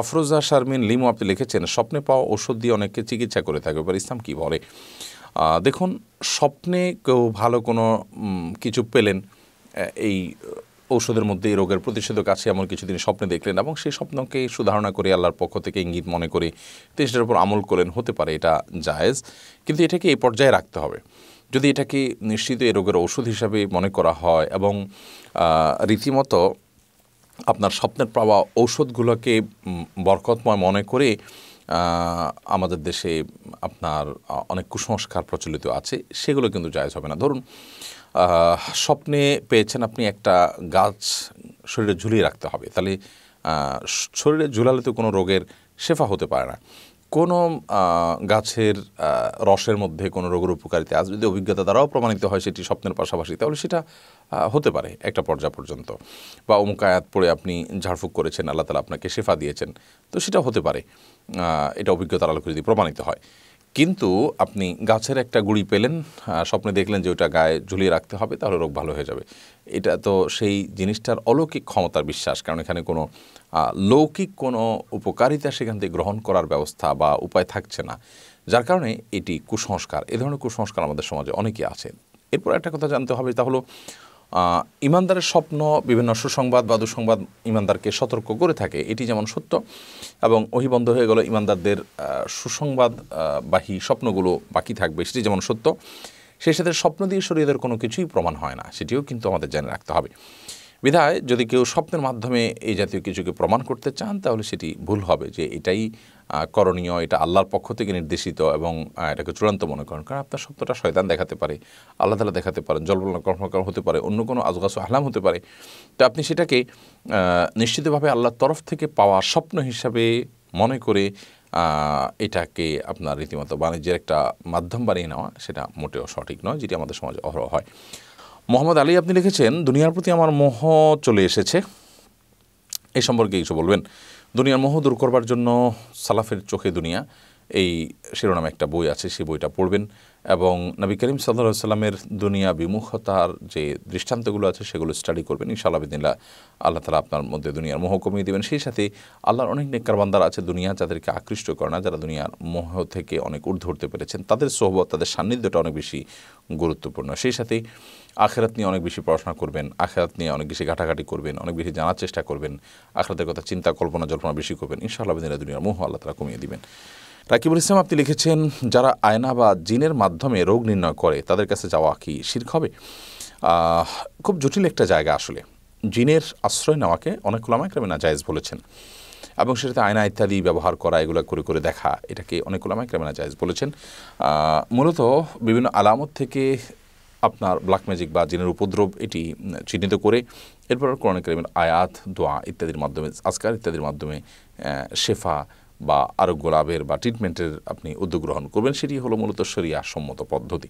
আফরোজা শারমিন লিমু আপনি লিখেছেন স্বপ্নে পাওয়া ওষুধ দিয়ে অনেকে চিকিৎসা করে থাকে এবার ইসলাম কি বলে দেখুন স্বপ্নে কেউ ভালো কোনো কিছু পেলেন এই ঔষধের মধ্যে এই রোগের প্রতিষেধক আছে এমন কিছু তিনি স্বপ্নে দেখলেন এবং সেই স্বপ্নকে সুধারণা করে আল্লাহর পক্ষ থেকে ইঙ্গিত মনে করে তিনি সেটার উপর আমল করেন হতে পারে এটা জায়েজ কিন্তু এটাকে এই পর্যায়ে রাখতে হবে যদি এটাকে নিশ্চিত এই রোগের ওষুধ হিসাবে মনে করা হয় এবং রীতিমতো আপনার স্বপ্নের পাওয়া ঔষধগুলোকে বরকতময় মনে করে আমাদের দেশে আপনার অনেক কুসংস্কার প্রচলিত আছে সেগুলো কিন্তু জায়জ হবে না ধরুন স্বপ্নে পেয়েছেন আপনি একটা গাছ শরীরে ঝুলিয়ে রাখতে হবে তাহলে শরীরে ঝুলালে তো কোনো রোগের শেফা হতে পারে না কোনো গাছের রসের মধ্যে কোনো রোগের উপকারিতা আজ যদি অভিজ্ঞতা দ্বারাও প্রমাণিত হয় সেটি স্বপ্নের পাশাপাশি তাহলে সেটা হতে পারে একটা পর্যা পর্যন্ত বা অমুক আয়াত পড়ে আপনি ঝাড়ফুঁক করেছেন আল্লাহ তালা আপনাকে শেফা দিয়েছেন তো সেটা হতে পারে এটা অভিজ্ঞতার আলোকে যদি প্রমাণিত হয় কিন্তু আপনি গাছের একটা গুড়ি পেলেন স্বপ্নে দেখলেন যে ওটা গায়ে ঝুলিয়ে রাখতে হবে তাহলে রোগ ভালো হয়ে যাবে এটা তো সেই জিনিসটার অলৌকিক ক্ষমতার বিশ্বাস কারণ এখানে কোনো লৌকিক কোনো উপকারিতা সেখান থেকে গ্রহণ করার ব্যবস্থা বা উপায় থাকছে না যার কারণে এটি কুসংস্কার এ ধরনের কুসংস্কার আমাদের সমাজে অনেকে আছে এরপর একটা কথা জানতে হবে তা হলো ইমানদারের স্বপ্ন বিভিন্ন সুসংবাদ বা দুঃসংবাদ ইমানদারকে সতর্ক করে থাকে এটি যেমন সত্য এবং ওহি বন্ধ হয়ে গেল ইমানদারদের সুসংবাদবাহী স্বপ্নগুলো বাকি থাকবে সেটি যেমন সত্য সেই সাথে স্বপ্ন দিয়ে শরীরের কোনো কিছুই প্রমাণ হয় না সেটিও কিন্তু আমাদের জেনে রাখতে হবে বিধায় যদি কেউ স্বপ্নের মাধ্যমে এই জাতীয় কিছুকে প্রমাণ করতে চান তাহলে সেটি ভুল হবে যে এটাই করণীয় এটা আল্লাহর পক্ষ থেকে নির্দেশিত এবং এটাকে চূড়ান্ত মনে করেন কারণ আপনার সত্যটা শয়তান দেখাতে পারে আল্লাহ তালা দেখাতে পারেন জল্পনা কর্মকর্ম হতে পারে অন্য কোনো আজগাসু আহলাম হতে পারে তো আপনি সেটাকে নিশ্চিতভাবে আল্লাহর তরফ থেকে পাওয়া স্বপ্ন হিসাবে মনে করে এটাকে আপনার রীতিমতো বাণিজ্যের একটা মাধ্যম বানিয়ে নেওয়া সেটা মোটেও সঠিক নয় যেটি আমাদের সমাজে অহরহ হয় মোহাম্মদ আলী আপনি লিখেছেন দুনিয়ার প্রতি আমার মোহ চলে এসেছে এ সম্পর্কে কিছু বলবেন দুনিয়ার মোহ দূর করবার জন্য সালাফের চোখে দুনিয়া এই শিরোনামে একটা বই আছে সেই বইটা পড়বেন এবং নবী করিম সাল্লা সাল্লামের দুনিয়া বিমুখতার যে দৃষ্টান্তগুলো আছে সেগুলো স্টাডি করবেন ইনশাআল্লাহ বিদিনিল্লা আল্লাহ তালা আপনার মধ্যে দুনিয়ার মোহ কমিয়ে দেবেন সেই সাথে আল্লাহর অনেক নেককারবান্দার আছে দুনিয়া যাদেরকে আকৃষ্ট করে না যারা দুনিয়ার মোহ থেকে অনেক ঊর্ধ্ব উঠতে পেরেছেন তাদের সহবত তাদের সান্নিধ্যটা অনেক বেশি গুরুত্বপূর্ণ সেই সাথে আখেরাত নিয়ে অনেক বেশি পড়াশোনা করবেন আখেরাত নিয়ে অনেক বেশি ঘাটাঘাটি করবেন অনেক বেশি জানার চেষ্টা করবেন আখেরাতের কথা চিন্তা কল্পনা জল্পনা বেশি করবেন ইশা বিদিনিল্লা দুনিয়ার মোহ আল্লাহ তালা কমিয়ে দেবেন রাকিবুল ইসলাম আপনি লিখেছেন যারা আয়না বা জিনের মাধ্যমে রোগ নির্ণয় করে তাদের কাছে যাওয়া কি শির্ক হবে খুব জটিল একটা জায়গা আসলে জিনের আশ্রয় নেওয়াকে অনেক ওলামাইক্রামে না জায়েজ বলেছেন এবং সেটাতে আয়না ইত্যাদি ব্যবহার করা এগুলো করে করে দেখা এটাকে অনেক ওলামাইক্রামে না জায়েজ বলেছেন মূলত বিভিন্ন আলামত থেকে আপনার ব্ল্যাক ম্যাজিক বা জিনের উপদ্রব এটি চিহ্নিত করে এরপর কোরআন করিমের আয়াত দোয়া ইত্যাদির মাধ্যমে আজকার ইত্যাদির মাধ্যমে শেফা বা আরোগ্য লাভের বা ট্রিটমেন্টের আপনি উদ্যোগ গ্রহণ করবেন সেটি হলো মূলত শরিয়া সম্মত পদ্ধতি